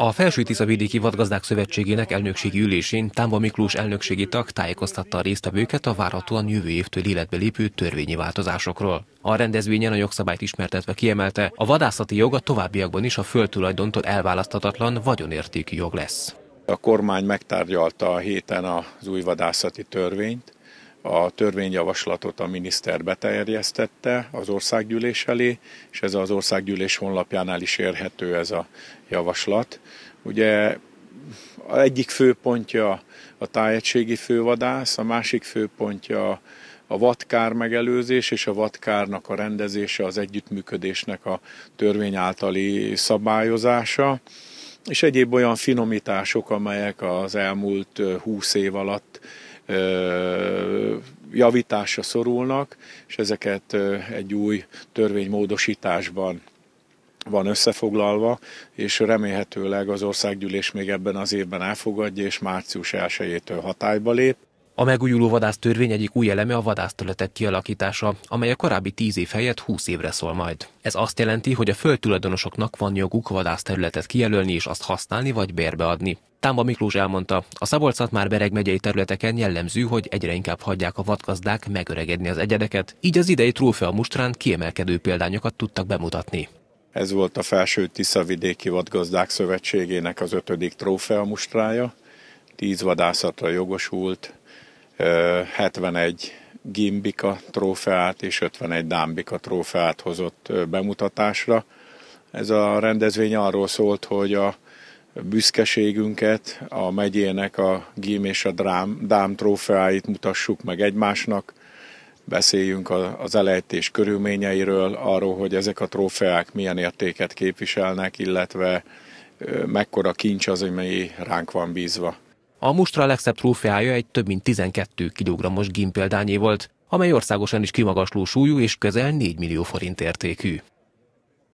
A Felső vidéki Vadgazdák Szövetségének elnökségi ülésén Támba Miklós elnökségi tag tájékoztatta a résztvevőket a várhatóan jövő évtől életbe lépő törvényi változásokról. A rendezvényen a jogszabályt ismertetve kiemelte, a vadászati jog a továbbiakban is a földtulajdontól elválaszthatatlan vagyonértékű jog lesz. A kormány megtárgyalta a héten az új vadászati törvényt, a törvényjavaslatot a miniszter beterjesztette az országgyűlés elé, és ez az országgyűlés honlapjánál is érhető ez a javaslat. Ugye egyik főpontja a tájegységi fővadász, a másik főpontja a vadkár megelőzés és a vadkárnak a rendezése, az együttműködésnek a törvény általi szabályozása, és egyéb olyan finomítások, amelyek az elmúlt húsz év alatt javításra szorulnak, és ezeket egy új törvénymódosításban van összefoglalva, és remélhetőleg az országgyűlés még ebben az évben elfogadja, és március 1-től hatályba lép. A megújuló vadásztörvény egyik új eleme a vadásztöletek kialakítása, amely a korábbi tíz év helyett 20 évre szól majd. Ez azt jelenti, hogy a földtulajdonosoknak van joguk vadászterületet kijelölni és azt használni vagy bérbeadni. Támba Miklós elmondta, a szabolcs már Bereg megyei területeken jellemző, hogy egyre inkább hagyják a vadgazdák megöregedni az egyedeket, így az idei trófea mustrán kiemelkedő példányokat tudtak bemutatni. Ez volt a Felső Vidéki Vadgazdák Szövetségének az ötödik trófea mustrája. Tíz vadászatra jogosult 71 Gimbika trófeát és 51 Dámbika trófeát hozott bemutatásra. Ez a rendezvény arról szólt, hogy a büszkeségünket, a megyének a gím és a drám, dám trófeáit mutassuk meg egymásnak, beszéljünk az elejtés körülményeiről, arról, hogy ezek a trófeák milyen értéket képviselnek, illetve mekkora kincs az, ami ránk van bízva. A mustra legszebb trófeája egy több mint 12 kg-os gimpeldányé volt, amely országosan is kimagasló súlyú és közel 4 millió forint értékű.